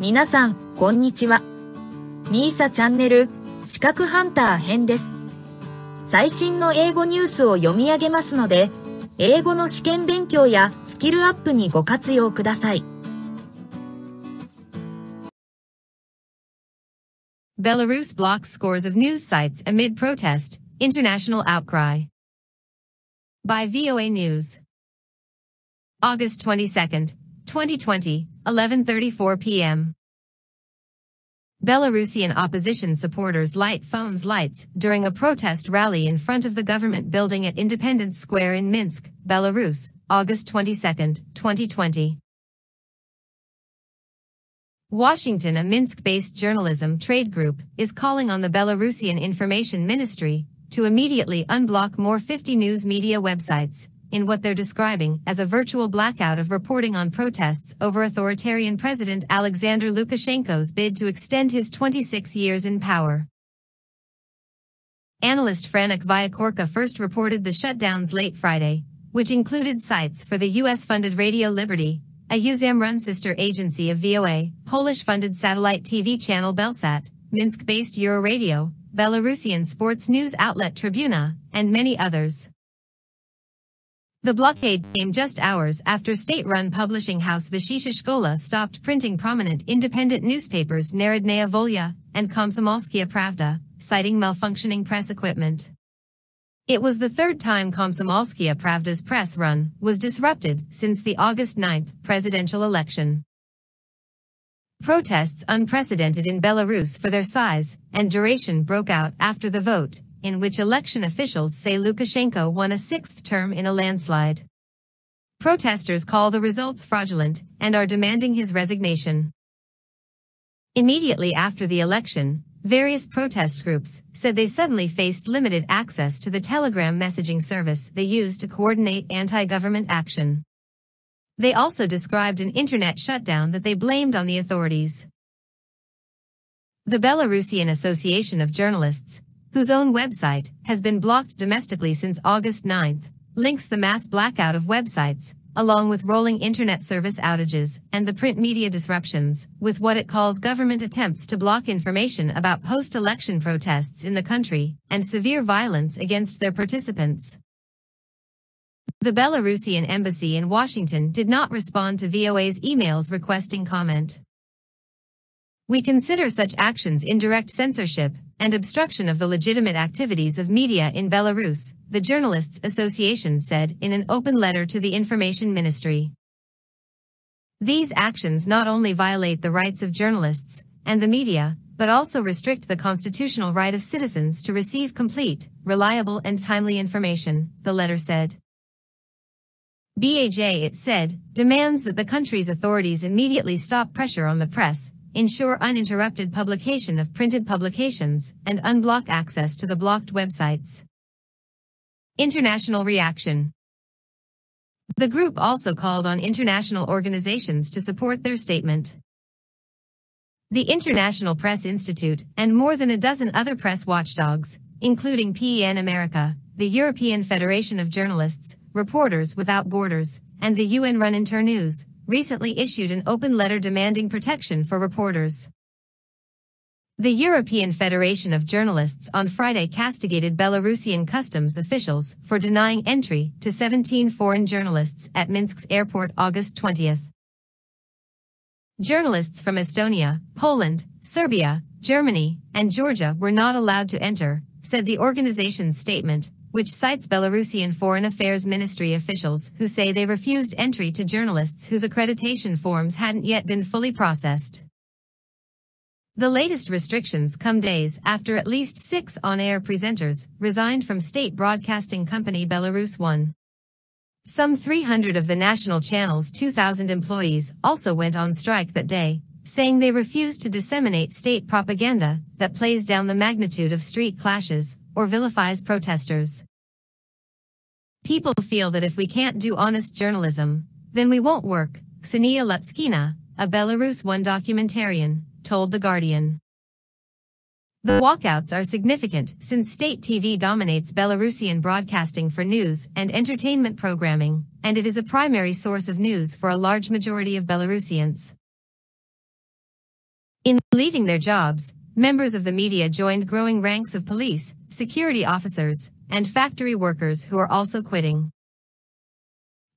皆さん、こんにちは。ミーサチャンネル、資格ハンター編です。最新の英語ニュースを読み上げますので、英語の試験勉強やスキルアップにご活用ください。Belarus blocks scores of news sites amid protest, international outcry. By VOA News. August 22nd, 2020, 11:34 p.m. Belarusian opposition supporters light phones lights during a protest rally in front of the government building at Independence Square in Minsk, Belarus, August 22, 2020. Washington, a Minsk-based journalism trade group, is calling on the Belarusian Information Ministry to immediately unblock more 50 news media websites in what they're describing as a virtual blackout of reporting on protests over authoritarian President Alexander Lukashenko's bid to extend his 26 years in power. Analyst Franek Vyakorka first reported the shutdowns late Friday, which included sites for the US-funded Radio Liberty, a UZAM-run sister agency of VOA, Polish-funded satellite TV channel Belsat, Minsk-based Euroradio, Belarusian sports news outlet Tribuna, and many others. The blockade came just hours after state-run publishing house Vishisha stopped printing prominent independent newspapers Narodnaya Volya and Komsomolskaya Pravda, citing malfunctioning press equipment. It was the third time Komsomolskaya Pravda's press run was disrupted since the August 9th presidential election. Protests unprecedented in Belarus for their size and duration broke out after the vote, in which election officials say Lukashenko won a sixth term in a landslide. Protesters call the results fraudulent and are demanding his resignation. Immediately after the election, various protest groups said they suddenly faced limited access to the Telegram messaging service they used to coordinate anti-government action. They also described an internet shutdown that they blamed on the authorities. The Belarusian Association of Journalists whose own website has been blocked domestically since August 9th links the mass blackout of websites, along with rolling internet service outages and the print media disruptions, with what it calls government attempts to block information about post-election protests in the country and severe violence against their participants. The Belarusian embassy in Washington did not respond to VOA's emails requesting comment. We consider such actions indirect censorship and obstruction of the legitimate activities of media in Belarus, the Journalists Association said in an open letter to the Information Ministry. These actions not only violate the rights of journalists and the media, but also restrict the constitutional right of citizens to receive complete, reliable and timely information, the letter said. BAJ, it said, demands that the country's authorities immediately stop pressure on the press ensure uninterrupted publication of printed publications, and unblock access to the blocked websites. International Reaction The group also called on international organizations to support their statement. The International Press Institute and more than a dozen other press watchdogs, including PEN America, the European Federation of Journalists, Reporters Without Borders, and the UN-run Internews, recently issued an open letter demanding protection for reporters. The European Federation of Journalists on Friday castigated Belarusian customs officials for denying entry to 17 foreign journalists at Minsk's airport August 20th. Journalists from Estonia, Poland, Serbia, Germany, and Georgia were not allowed to enter, said the organization's statement, which cites Belarusian Foreign Affairs Ministry officials who say they refused entry to journalists whose accreditation forms hadn't yet been fully processed. The latest restrictions come days after at least six on-air presenters resigned from state broadcasting company Belarus One. Some 300 of the national channel's 2,000 employees also went on strike that day, saying they refused to disseminate state propaganda that plays down the magnitude of street clashes, or vilifies protesters. People feel that if we can't do honest journalism, then we won't work, Sania Lutskina, a Belarus One documentarian, told The Guardian. The walkouts are significant since state TV dominates Belarusian broadcasting for news and entertainment programming, and it is a primary source of news for a large majority of Belarusians. In leaving their jobs, members of the media joined growing ranks of police, security officers, and factory workers who are also quitting.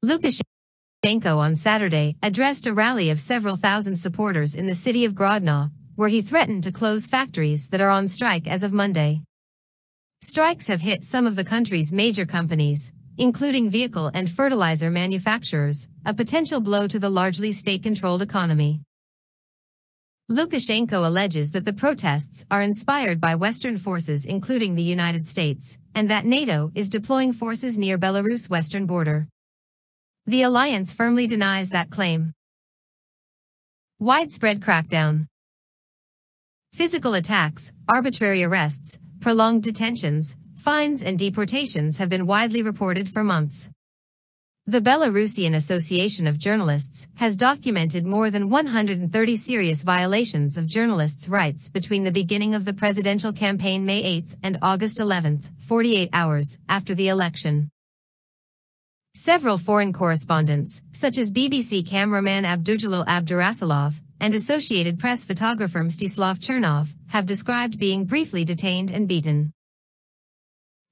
Lukashenko on Saturday addressed a rally of several thousand supporters in the city of Grodno, where he threatened to close factories that are on strike as of Monday. Strikes have hit some of the country's major companies, including vehicle and fertilizer manufacturers, a potential blow to the largely state-controlled economy. Lukashenko alleges that the protests are inspired by Western forces including the United States, and that NATO is deploying forces near Belarus' western border. The alliance firmly denies that claim. Widespread crackdown. Physical attacks, arbitrary arrests, prolonged detentions, fines and deportations have been widely reported for months. The Belarusian Association of Journalists has documented more than 130 serious violations of journalists' rights between the beginning of the presidential campaign May 8 and August 11, 48 hours after the election. Several foreign correspondents, such as BBC cameraman Abduljalil Abdurasilov and Associated Press photographer Mstislav Chernov, have described being briefly detained and beaten.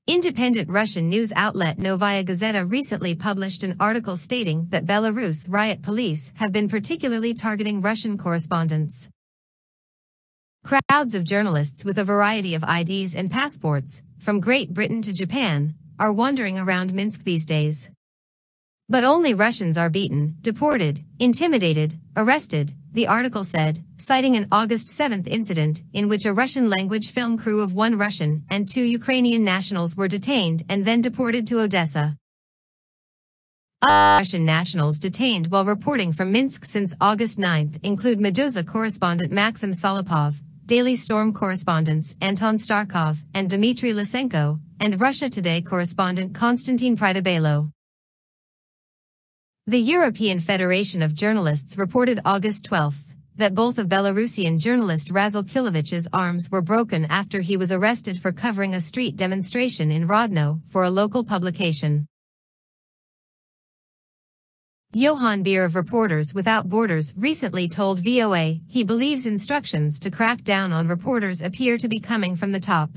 Independent Russian news outlet Novaya Gazeta recently published an article stating that Belarus riot police have been particularly targeting Russian correspondents. Crowds of journalists with a variety of IDs and passports, from Great Britain to Japan, are wandering around Minsk these days. But only Russians are beaten, deported, intimidated, arrested, the article said, citing an August 7 incident in which a Russian-language film crew of one Russian and two Ukrainian nationals were detained and then deported to Odessa. Other Russian nationals detained while reporting from Minsk since August 9 include Medusa correspondent Maxim Solopov, Daily Storm correspondents Anton Starkov and Dmitry Lysenko, and Russia Today correspondent Konstantin Pridabelo. The European Federation of Journalists reported August 12 that both of Belarusian journalist Razil arms were broken after he was arrested for covering a street demonstration in Rodno for a local publication. Johan Beer of Reporters Without Borders recently told VOA he believes instructions to crack down on reporters appear to be coming from the top.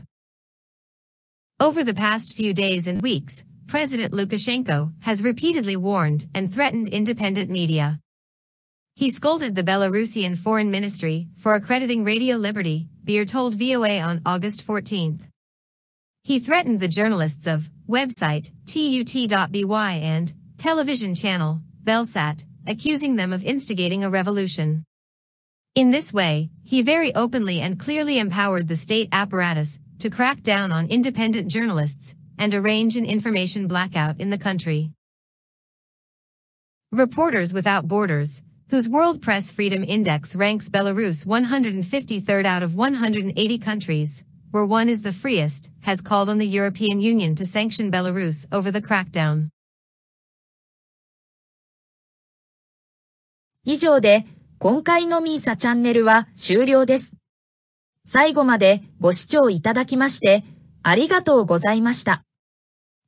Over the past few days and weeks, President Lukashenko has repeatedly warned and threatened independent media. He scolded the Belarusian Foreign Ministry for accrediting Radio Liberty, Beer told VOA on August 14. He threatened the journalists of website tut.by and television channel Belsat, accusing them of instigating a revolution. In this way, he very openly and clearly empowered the state apparatus to crack down on independent journalists and arrange an information blackout in the country. Reporters Without Borders, whose World Press Freedom Index ranks Belarus 153rd out of 180 countries, where one is the freest, has called on the European Union to sanction Belarus over the crackdown. 以上で、今回のミーサチャンネルは終了です。最後までご視聴いただきまして、ありがとうございました。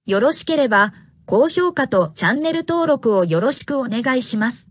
よろしければ、高評価とチャンネル登録をよろしくお願いします。